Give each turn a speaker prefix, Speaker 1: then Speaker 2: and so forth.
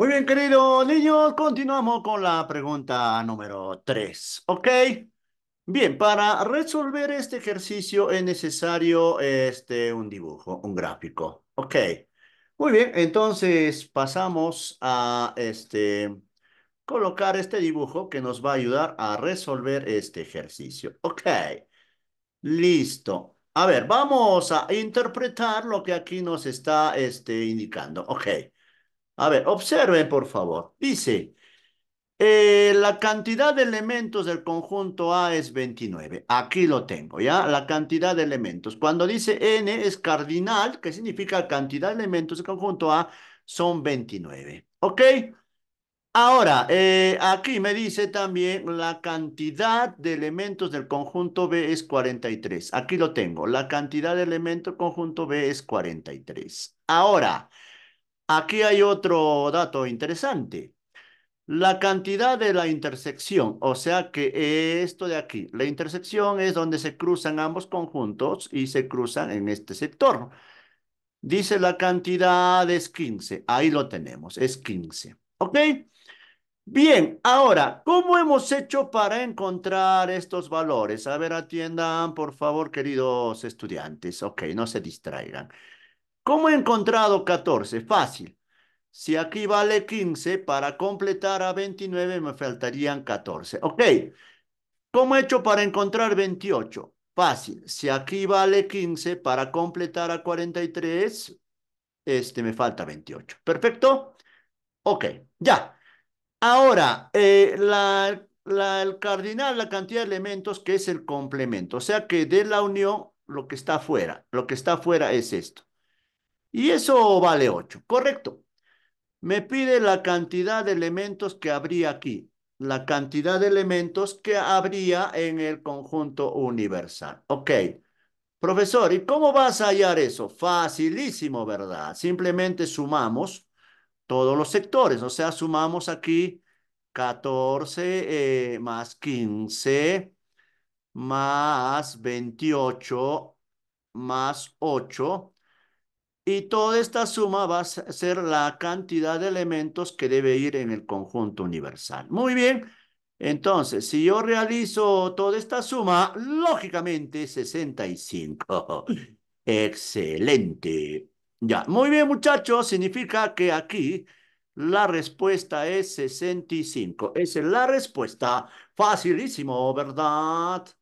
Speaker 1: Muy bien, querido niño, continuamos con la pregunta número 3, ¿ok? Bien, para resolver este ejercicio es necesario este, un dibujo, un gráfico, ¿ok? Muy bien, entonces pasamos a este, colocar este dibujo que nos va a ayudar a resolver este ejercicio, ¿ok? Listo. A ver, vamos a interpretar lo que aquí nos está este, indicando, ¿ok? A ver, observen por favor. Dice, eh, la cantidad de elementos del conjunto A es 29. Aquí lo tengo, ¿ya? La cantidad de elementos. Cuando dice N es cardinal, que significa cantidad de elementos del conjunto A, son 29. ¿Ok? Ahora, eh, aquí me dice también la cantidad de elementos del conjunto B es 43. Aquí lo tengo. La cantidad de elementos del conjunto B es 43. Ahora... Aquí hay otro dato interesante. La cantidad de la intersección, o sea que esto de aquí, la intersección es donde se cruzan ambos conjuntos y se cruzan en este sector. Dice la cantidad es 15, ahí lo tenemos, es 15. ¿Ok? Bien, ahora, ¿cómo hemos hecho para encontrar estos valores? A ver, atiendan, por favor, queridos estudiantes. Ok, no se distraigan. ¿Cómo he encontrado 14? Fácil. Si aquí vale 15, para completar a 29 me faltarían 14. Ok. ¿Cómo he hecho para encontrar 28? Fácil. Si aquí vale 15, para completar a 43, este, me falta 28. ¿Perfecto? Ok, ya. Ahora, eh, el cardinal, la cantidad de elementos, que es el complemento. O sea que de la unión, lo que está afuera, lo que está afuera es esto. Y eso vale 8, correcto. Me pide la cantidad de elementos que habría aquí, la cantidad de elementos que habría en el conjunto universal. Ok. Profesor, ¿y cómo vas a hallar eso? Facilísimo, ¿verdad? Simplemente sumamos todos los sectores, o sea, sumamos aquí 14 eh, más 15 más 28 más 8 y toda esta suma va a ser la cantidad de elementos que debe ir en el conjunto universal. Muy bien. Entonces, si yo realizo toda esta suma, lógicamente 65. Excelente. Ya, muy bien muchachos, significa que aquí la respuesta es 65. Esa es la respuesta. Facilísimo, ¿verdad?